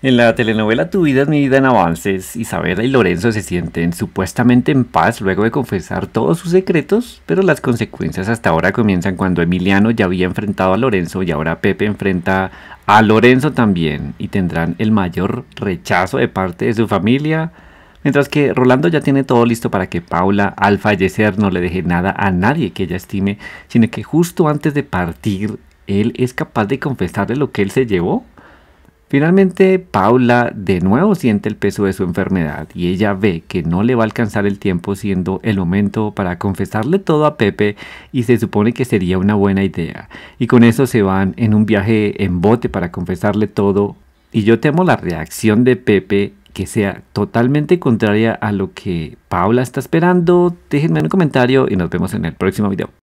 En la telenovela Tu vida es mi vida en avances, Isabela y Lorenzo se sienten supuestamente en paz luego de confesar todos sus secretos, pero las consecuencias hasta ahora comienzan cuando Emiliano ya había enfrentado a Lorenzo y ahora Pepe enfrenta a Lorenzo también y tendrán el mayor rechazo de parte de su familia, mientras que Rolando ya tiene todo listo para que Paula al fallecer no le deje nada a nadie que ella estime, sino que justo antes de partir él es capaz de confesarle lo que él se llevó Finalmente, Paula de nuevo siente el peso de su enfermedad y ella ve que no le va a alcanzar el tiempo siendo el momento para confesarle todo a Pepe y se supone que sería una buena idea. Y con eso se van en un viaje en bote para confesarle todo y yo temo la reacción de Pepe que sea totalmente contraria a lo que Paula está esperando. Déjenme en un comentario y nos vemos en el próximo video.